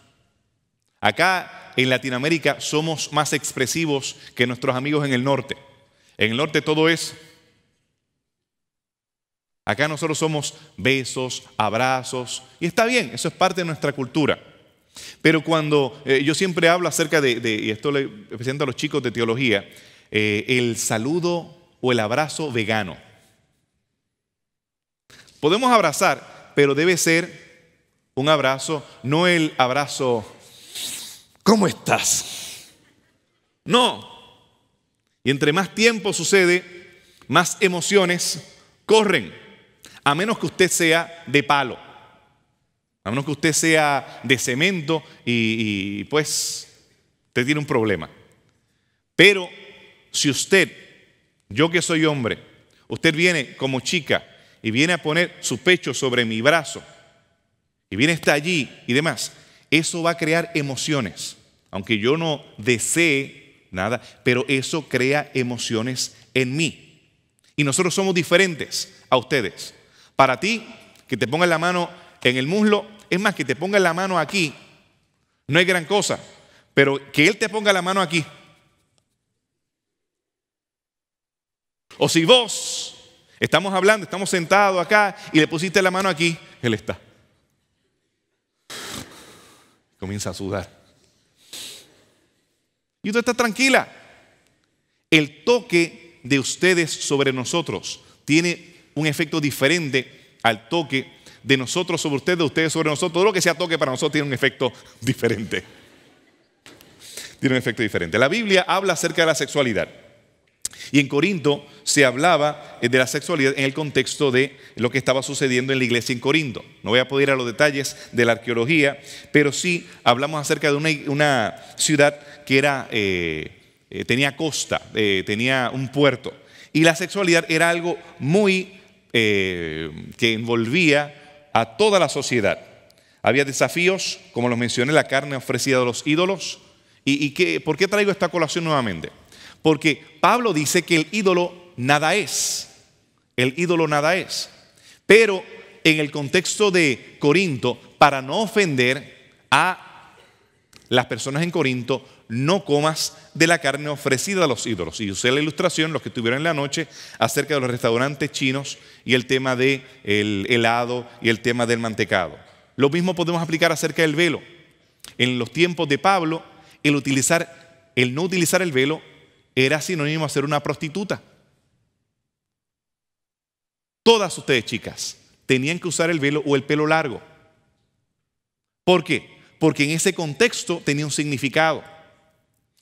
Acá en Latinoamérica somos más expresivos que nuestros amigos en el norte. En el norte todo es... Acá nosotros somos besos, abrazos, y está bien, eso es parte de nuestra cultura. Pero cuando eh, yo siempre hablo acerca de, y esto le presento a los chicos de teología, eh, el saludo o el abrazo vegano. Podemos abrazar, pero debe ser un abrazo, no el abrazo, ¿cómo estás? No. Y entre más tiempo sucede, más emociones corren, a menos que usted sea de palo, a menos que usted sea de cemento y, pues usted tiene un problema. Pero si usted, yo que soy hombre, usted viene como chica y viene a poner su pecho sobre mi brazo, y viene está allí y demás, eso va a crear emociones. Aunque yo no desee nada, pero eso crea emociones en mí. Y nosotros somos diferentes a ustedes. Para ti, que te pongan la mano en el muslo, es más, que te pongan la mano aquí, no hay gran cosa, pero que Él te ponga la mano aquí. O si vos estamos hablando, estamos sentados acá y le pusiste la mano aquí, Él está. Comienza a sudar. Y usted está tranquila. El toque de ustedes sobre nosotros tiene un efecto diferente al toque de nosotros sobre ustedes, de ustedes sobre nosotros. Todo lo que sea toque para nosotros tiene un efecto diferente. Tiene un efecto diferente. La Biblia habla acerca de la sexualidad. Y en Corinto se hablaba eh, de la sexualidad en el contexto de lo que estaba sucediendo en la iglesia en Corinto. No voy a poder ir a los detalles de la arqueología, pero sí hablamos acerca de una, ciudad que era, eh, eh, tenía costa, tenía un puerto. Y la sexualidad era algo muy que envolvía a toda la sociedad. Había desafíos, como los mencioné, la carne ofrecida a los ídolos. ¿Y, qué, por qué traigo esta colación nuevamente? Porque Pablo dice que el ídolo nada es. El ídolo nada es. Pero en el contexto de Corinto, para no ofender a las personas en Corinto, no comas de la carne ofrecida a los ídolos. Y usé la ilustración, los que estuvieron en la noche, acerca de los restaurantes chinos y el tema del helado y el tema del mantecado. Lo mismo podemos aplicar acerca del velo. En los tiempos de Pablo, el, utilizar, el no utilizar el velo era sinónimo a ser una prostituta. Todas ustedes, chicas, tenían que usar el velo o el pelo largo. ¿Por qué? Porque en ese contexto tenía un significado.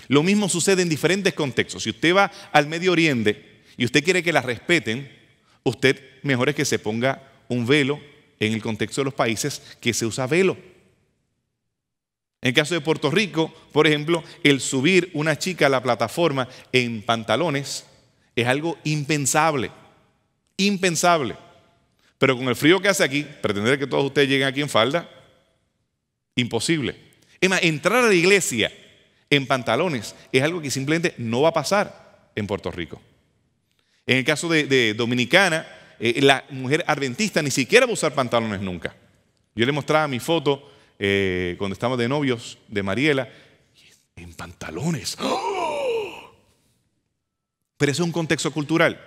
Lo mismo sucede en diferentes contextos. Si usted va al Medio Oriente y usted quiere que la respeten, usted mejor es que se ponga un velo en el contexto de los países que se usa velo. En el caso de Puerto Rico, por ejemplo, el subir una chica a la plataforma en pantalones es algo impensable, impensable. Pero con el frío que hace aquí, pretender que todos ustedes lleguen aquí en falda, imposible. Es más, entrar a la iglesia en pantalones es algo que simplemente no va a pasar en Puerto Rico. En el caso de, Dominicana, eh, la mujer ardentista ni siquiera va a usar pantalones nunca. Yo le mostraba mi foto eh, cuando estamos de novios de Mariela, en pantalones. ¡Oh! Pero ese es un contexto cultural.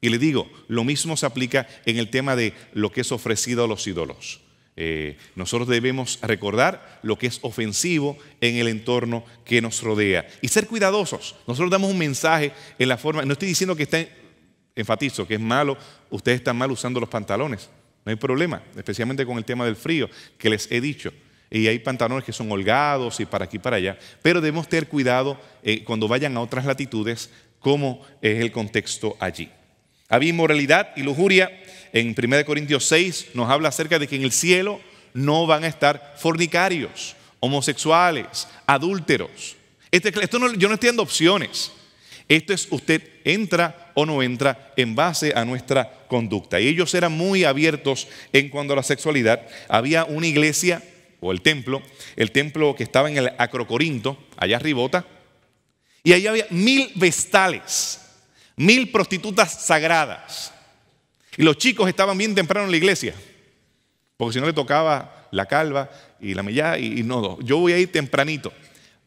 Y le digo, lo mismo se aplica en el tema de lo que es ofrecido a los ídolos. Eh, nosotros debemos recordar lo que es ofensivo en el entorno que nos rodea y ser cuidadosos. Nosotros damos un mensaje en la forma, no estoy diciendo que estén, enfatizo, que es malo, ustedes están mal usando los pantalones, no hay problema, especialmente con el tema del frío que les he dicho y hay pantalones que son holgados y para aquí y para allá, pero debemos tener cuidado eh, cuando vayan a otras latitudes, cómo es el contexto allí. Había inmoralidad y lujuria. En 1 Corintios 6 nos habla acerca de que en el cielo no van a estar fornicarios, homosexuales, adúlteros. Este, esto yo no estoy dando opciones. Esto es usted entra o no entra en base a nuestra conducta. Y ellos eran muy abiertos en cuanto a la sexualidad. Había una iglesia el templo, el templo que estaba en el Acrocorinto, allá Ribota, y ahí había mil vestales, mil prostitutas sagradas. Y los chicos estaban bien temprano en la iglesia, porque si no le tocaba la calva y la mellada, y, no, yo voy a ir tempranito.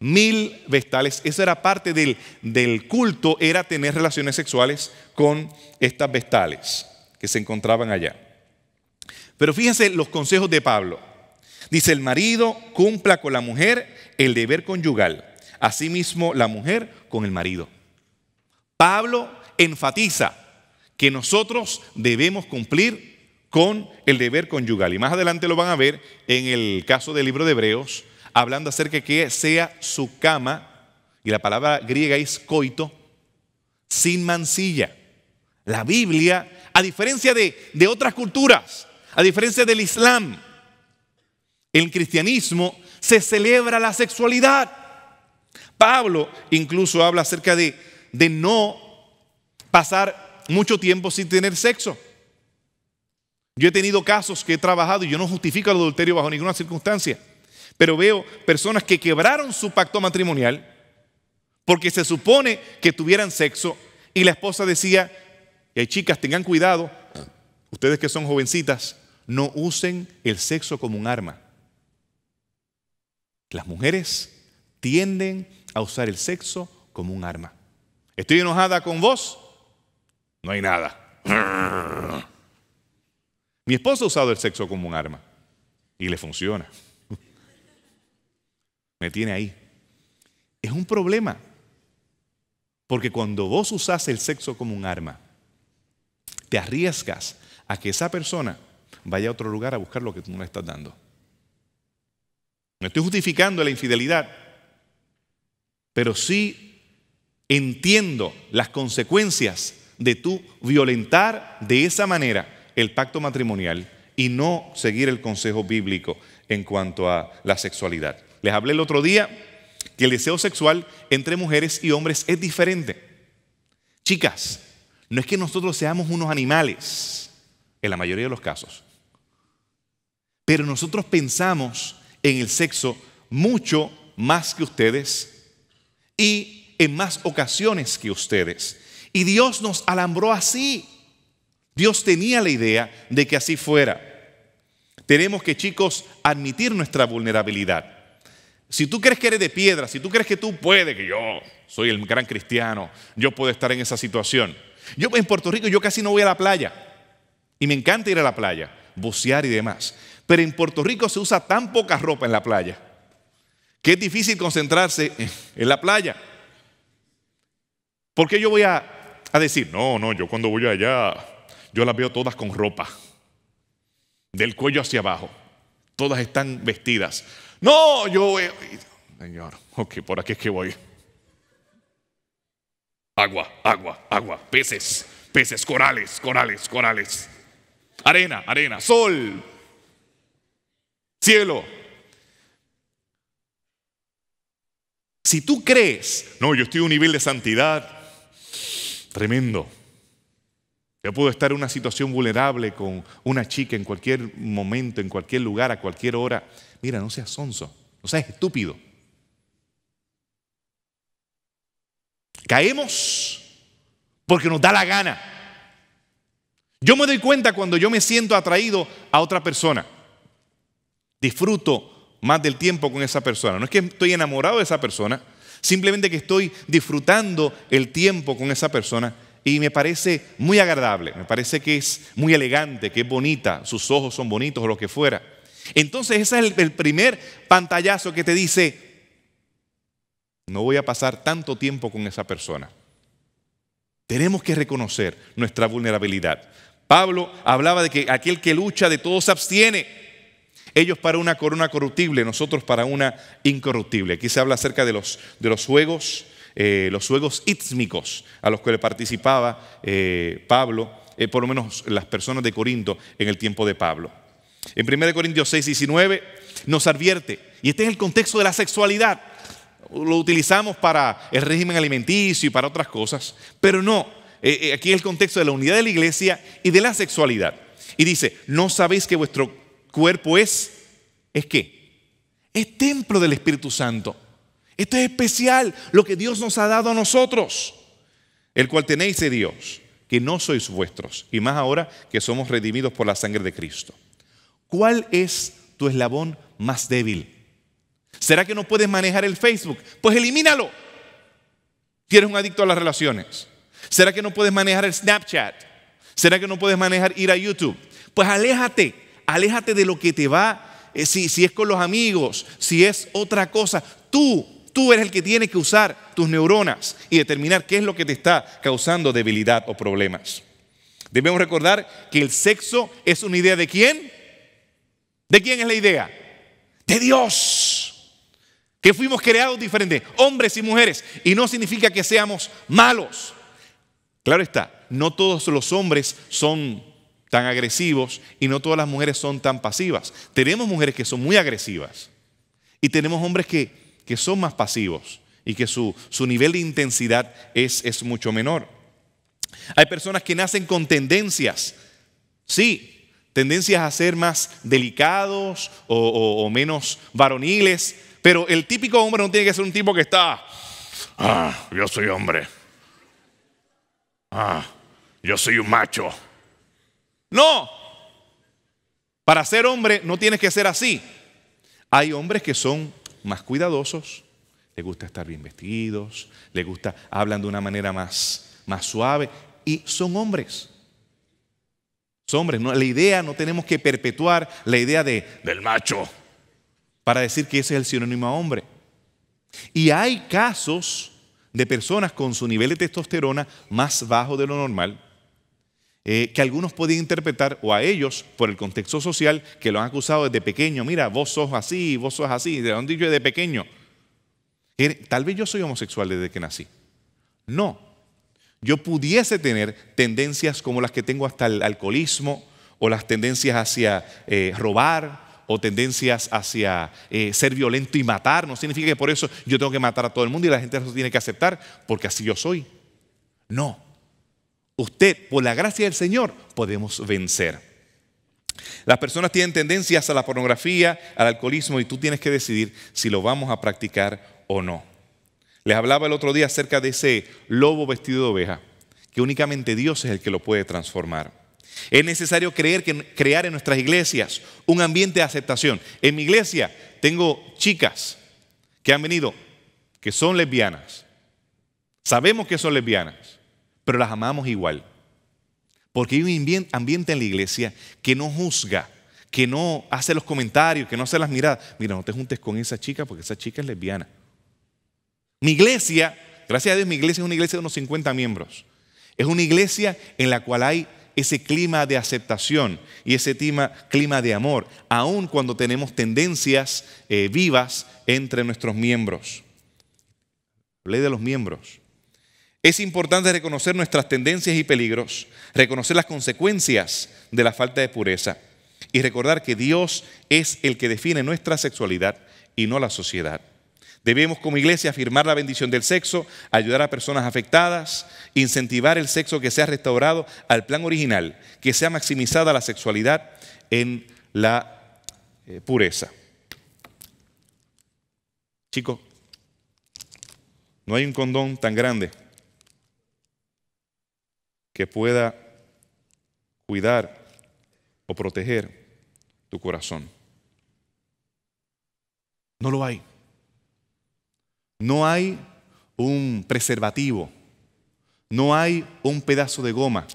Mil vestales, eso era parte del, del culto, era tener relaciones sexuales con estas vestales que se encontraban allá. Pero fíjense los consejos de Pablo. Dice, el marido cumpla con la mujer el deber conyugal. Asimismo, la mujer con el marido. Pablo enfatiza que nosotros debemos cumplir con el deber conyugal. Y más adelante lo van a ver en el caso del libro de Hebreos, hablando acerca de que sea su cama, y la palabra griega es coito, sin mancilla. La Biblia, a diferencia de, de otras culturas, a diferencia del Islam, el cristianismo se celebra la sexualidad. Pablo incluso habla acerca de, de no pasar mucho tiempo sin tener sexo. Yo he tenido casos que he trabajado y yo no justifico el adulterio bajo ninguna circunstancia, pero veo personas que quebraron su pacto matrimonial porque se supone que tuvieran sexo y la esposa decía, y hay chicas, tengan cuidado, ustedes que son jovencitas, no usen el sexo como un arma las mujeres tienden a usar el sexo como un arma. Estoy enojada con vos, no hay nada. Mi esposo ha usado el sexo como un arma y le funciona. Me tiene ahí. Es un problema. Porque cuando vos usás el sexo como un arma, te arriesgas a que esa persona vaya a otro lugar a buscar lo que tú no le estás dando. No estoy justificando la infidelidad, pero sí entiendo las consecuencias de tú violentar de esa manera el pacto matrimonial y no seguir el consejo bíblico en cuanto a la sexualidad. Les hablé el otro día que el deseo sexual entre mujeres y hombres es diferente. Chicas, no es que nosotros seamos unos animales, en la mayoría de los casos, pero nosotros pensamos en el sexo mucho más que ustedes y en más ocasiones que ustedes. Y Dios nos alambró así. Dios tenía la idea de que así fuera. Tenemos que, chicos, admitir nuestra vulnerabilidad. Si tú crees que eres de piedra, si tú crees que tú puedes, que yo soy el gran cristiano, yo puedo estar en esa situación. Yo en Puerto Rico yo casi no voy a la playa y me encanta ir a la playa, bucear y demás. Pero en Puerto Rico se usa tan poca ropa en la playa que es difícil concentrarse en la playa. Porque yo voy a, decir, no, no, yo cuando voy allá, yo las veo todas con ropa, del cuello hacia abajo, todas están vestidas. No, yo, eh, señor, ok, por aquí es que voy. Agua, agua, agua, peces, peces, corales, corales, corales. Arena, arena, sol, cielo. Si tú crees, no, yo estoy a un nivel de santidad tremendo. Yo puedo estar en una situación vulnerable con una chica en cualquier momento, en cualquier lugar, a cualquier hora. Mira, no seas sonso, no seas estúpido. Caemos porque nos da la gana. Yo me doy cuenta cuando yo me siento atraído a otra persona. Disfruto más del tiempo con esa persona. No es que estoy enamorado de esa persona, simplemente que estoy disfrutando el tiempo con esa persona y me parece muy agradable, me parece que es muy elegante, que es bonita, sus ojos son bonitos o lo que fuera. Entonces ese es el, primer pantallazo que te dice, no voy a pasar tanto tiempo con esa persona. Tenemos que reconocer nuestra vulnerabilidad. Pablo hablaba de que aquel que lucha de todo se abstiene. Ellos para una corona corruptible, nosotros para una incorruptible. Aquí se habla acerca de los, juegos, los juegos eh, ítmicos a los que le participaba eh, Pablo, eh, por lo menos las personas de Corinto en el tiempo de Pablo. En 1 Corintios 6, 19 nos advierte, y este es el contexto de la sexualidad, lo utilizamos para el régimen alimenticio y para otras cosas, pero no, aquí es el contexto de la unidad de la iglesia y de la sexualidad. Y dice, ¿no sabéis que vuestro cuerpo es, ¿es qué? Es templo del Espíritu Santo. Esto es especial, lo que Dios nos ha dado a nosotros, el cual tenéis de Dios, que no sois vuestros, y más ahora que somos redimidos por la sangre de Cristo. ¿Cuál es tu eslabón más débil? ¿Será que no puedes manejar el Facebook? Pues elimínalo. Si un adicto a las relaciones. ¿Será que no puedes manejar el Snapchat? ¿Será que no puedes manejar ir a YouTube? Pues aléjate aléjate de lo que te va, eh, si, si es con los amigos, si es otra cosa. Tú, tú eres el que tiene que usar tus neuronas y determinar qué es lo que te está causando debilidad o problemas. Debemos recordar que el sexo es una idea de quién? ¿De quién es la idea? De Dios. Que fuimos creados diferentes, hombres y mujeres. Y no significa que seamos malos. Claro está, no todos los hombres son tan agresivos y no todas las mujeres son tan pasivas. Tenemos mujeres que son muy agresivas y tenemos hombres que, son más pasivos y que su, nivel de intensidad es, es mucho menor. Hay personas que nacen con tendencias, sí, tendencias a ser más delicados o, menos varoniles, pero el típico hombre no tiene que ser un tipo que está, ah, yo soy hombre, ah, yo soy un macho. No. Para ser hombre no tienes que ser así. Hay hombres que son más cuidadosos, les gusta estar bien vestidos, les gusta, hablan de una manera más, más suave y son hombres. Son hombres. No, la idea no tenemos que perpetuar la idea del macho para decir que ese es el sinónimo a hombre. Y hay casos de personas con su nivel de testosterona más bajo de lo normal eh, que algunos podían interpretar, o a ellos, por el contexto social, que lo han acusado desde pequeño, mira, vos sos así, vos sos así, de dónde yo de pequeño. Tal vez yo soy homosexual desde que nací. No, yo pudiese tener tendencias como las que tengo hasta el alcoholismo, o las tendencias hacia eh, robar, o tendencias hacia eh, ser violento y matar. No significa que por eso yo tengo que matar a todo el mundo y la gente eso tiene que aceptar, porque así yo soy. No usted, por la gracia del Señor, podemos vencer. Las personas tienen tendencias a la pornografía, al alcoholismo, y tú tienes que decidir si lo vamos a practicar o no. Les hablaba el otro día acerca de ese lobo vestido de oveja, que únicamente Dios es el que lo puede transformar. Es necesario creer que, crear en nuestras iglesias un ambiente de aceptación. En mi iglesia tengo chicas que han venido que son lesbianas. Sabemos que son lesbianas pero las amamos igual. Porque hay un ambiente en la iglesia que no juzga, que no hace los comentarios, que no hace las miradas. Mira, no te juntes con esa chica porque esa chica es lesbiana. Mi iglesia, gracias a Dios, mi iglesia es una iglesia de unos 50 miembros. Es una iglesia en la cual hay ese clima de aceptación y ese clima, de amor, aun cuando tenemos tendencias eh, vivas entre nuestros miembros. Hablé de los miembros. Es importante reconocer nuestras tendencias y peligros, reconocer las consecuencias de la falta de pureza y recordar que Dios es el que define nuestra sexualidad y no la sociedad. Debemos como iglesia afirmar la bendición del sexo, ayudar a personas afectadas, incentivar el sexo que sea restaurado al plan original, que sea maximizada la sexualidad en la eh, pureza. Chicos, no hay un condón tan grande que pueda cuidar o proteger tu corazón. No lo hay. No hay un preservativo, no hay un pedazo de goma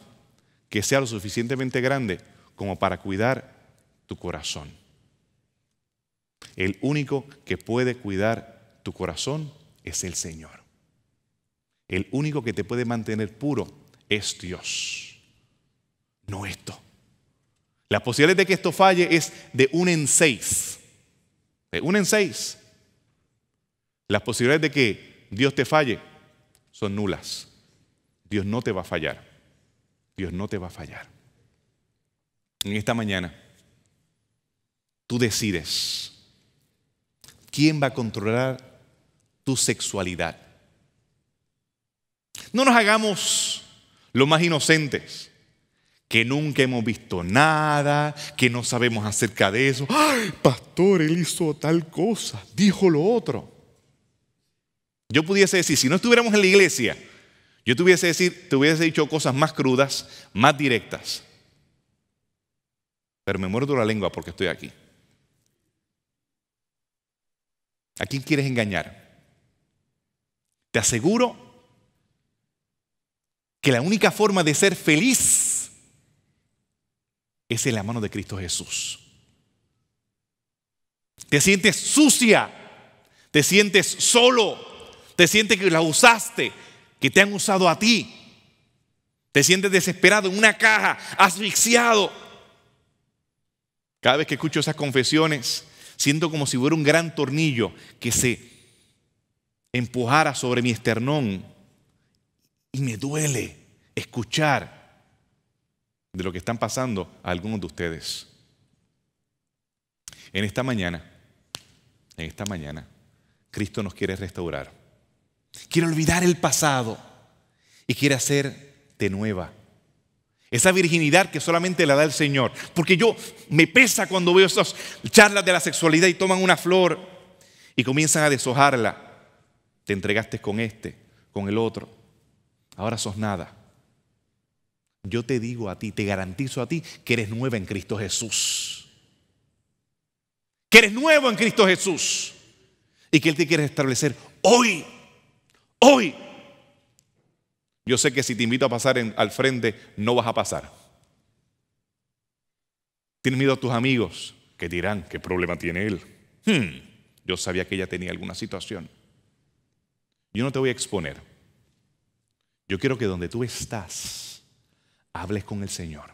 que sea lo suficientemente grande como para cuidar tu corazón. El único que puede cuidar tu corazón es el Señor. El único que te puede mantener puro es Dios, no esto. Las posibilidades de que esto falle es de un en seis. De un en seis. Las posibilidades de que Dios te falle son nulas. Dios no te va a fallar. Dios no te va a fallar. En esta mañana, tú decides quién va a controlar tu sexualidad. No nos hagamos los más inocentes, que nunca hemos visto nada, que no sabemos acerca de eso. ¡Ay, pastor, él hizo tal cosa, dijo lo otro! Yo pudiese decir, si no estuviéramos en la iglesia, yo te hubiese, decir, te hubiese dicho cosas más crudas, más directas. Pero me muerdo la lengua porque estoy aquí. ¿A quién quieres engañar? Te aseguro que la única forma de ser feliz es en la mano de Cristo Jesús. Te sientes sucia, te sientes solo, te sientes que la usaste, que te han usado a ti. Te sientes desesperado en una caja, asfixiado. Cada vez que escucho esas confesiones, siento como si fuera un gran tornillo que se empujara sobre mi esternón y me duele escuchar de lo que están pasando algunos de ustedes. En esta mañana, en esta mañana, Cristo nos quiere restaurar. Quiere olvidar el pasado y quiere hacerte nueva. Esa virginidad que solamente la da el Señor. Porque yo me pesa cuando veo esas charlas de la sexualidad y toman una flor y comienzan a deshojarla. Te entregaste con este, con el otro Ahora sos nada. Yo te digo a ti, te garantizo a ti que eres nueva en Cristo Jesús. Que eres nuevo en Cristo Jesús. Y que Él te quiere establecer hoy. Hoy. Yo sé que si te invito a pasar al frente, no vas a pasar. Tienes miedo a tus amigos que dirán, ¿qué problema tiene él? Hmm, yo sabía que ella tenía alguna situación. Yo no te voy a exponer. Yo quiero que donde tú estás, hables con el Señor.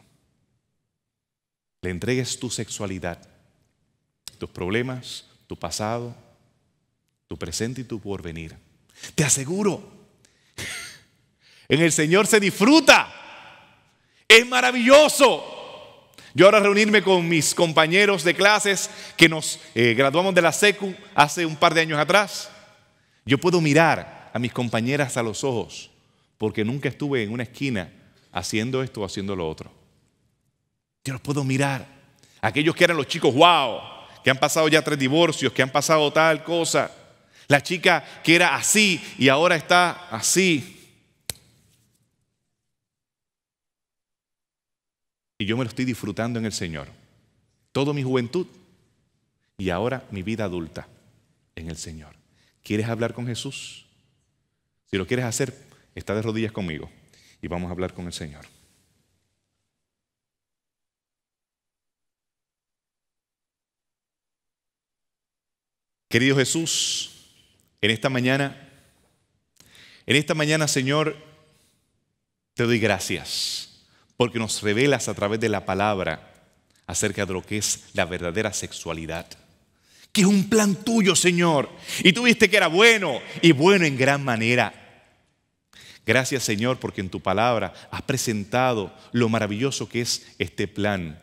Le entregues tu sexualidad, tus problemas, tu pasado, tu presente y tu porvenir. Te aseguro, en el Señor se disfruta. Es maravilloso. Yo ahora reunirme con mis compañeros de clases que nos eh, graduamos de la SECU hace un par de años atrás. Yo puedo mirar a mis compañeras a los ojos porque nunca estuve en una esquina haciendo esto o haciendo lo otro. Yo los puedo mirar. Aquellos que eran los chicos, wow, que han pasado ya tres divorcios, que han pasado tal cosa. La chica que era así y ahora está así. Y yo me lo estoy disfrutando en el Señor. Toda mi juventud y ahora mi vida adulta en el Señor. ¿Quieres hablar con Jesús? Si lo quieres hacer, está de rodillas conmigo y vamos a hablar con el Señor. Querido Jesús, en esta mañana, en esta mañana, Señor, te doy gracias porque nos revelas a través de la palabra acerca de lo que es la verdadera sexualidad, que es un plan tuyo, Señor, y tú viste que era bueno y bueno en gran manera. Gracias Señor porque en tu palabra has presentado lo maravilloso que es este plan,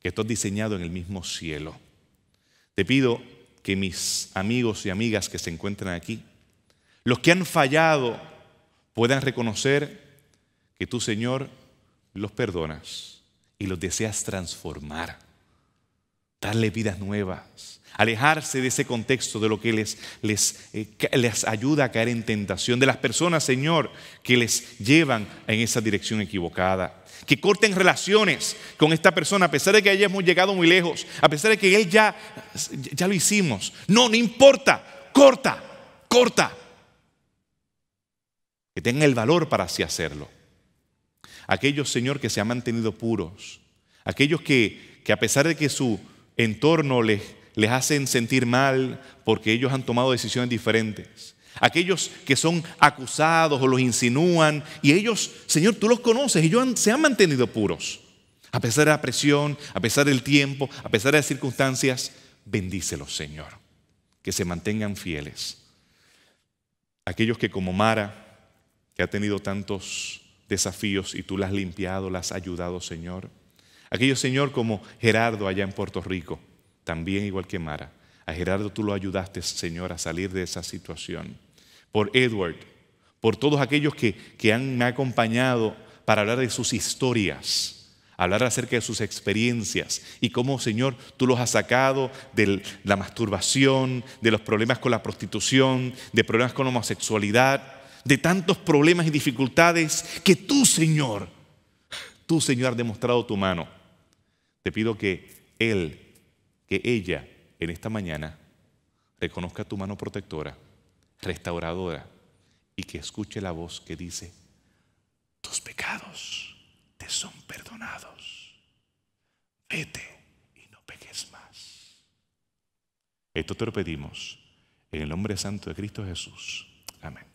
que has diseñado en el mismo cielo. Te pido que mis amigos y amigas que se encuentran aquí, los que han fallado, puedan reconocer que tú Señor los perdonas y los deseas transformar, darle vidas nuevas, alejarse de ese contexto, de lo que les, les, eh, les, ayuda a caer en tentación, de las personas, Señor, que les llevan en esa dirección equivocada. Que corten relaciones con esta persona, a pesar de que hayamos llegado muy lejos, a pesar de que él ya, lo hicimos. No, no importa, corta, corta. Que tengan el valor para así hacerlo. Aquellos, Señor, que se han mantenido puros, aquellos que a pesar de que su entorno les, les hacen sentir mal porque ellos han tomado decisiones diferentes. Aquellos que son acusados o los insinúan y ellos, Señor, tú los conoces, ellos se han mantenido puros. A pesar de la presión, a pesar del tiempo, a pesar de las circunstancias, bendícelos, Señor. Que se mantengan fieles. Aquellos que como Mara, que ha tenido tantos desafíos y tú las has limpiado, las has ayudado, Señor. Aquellos, Señor, como Gerardo allá en Puerto Rico, también igual que Mara. A Gerardo tú lo ayudaste, Señor, a salir de esa situación. Por Edward, por todos aquellos que, han, me han acompañado para hablar de sus historias, hablar acerca de sus experiencias y cómo, Señor, tú los has sacado de la masturbación, de los problemas con la prostitución, de problemas con la homosexualidad, de tantos problemas y dificultades que tú, Señor, tú, Señor, has demostrado tu mano. Te pido que Él que ella en esta mañana reconozca tu mano protectora, restauradora, y que escuche la voz que dice, tus pecados te son perdonados. Vete y no peques más. Esto te lo pedimos en el nombre santo de Cristo Jesús. Amén.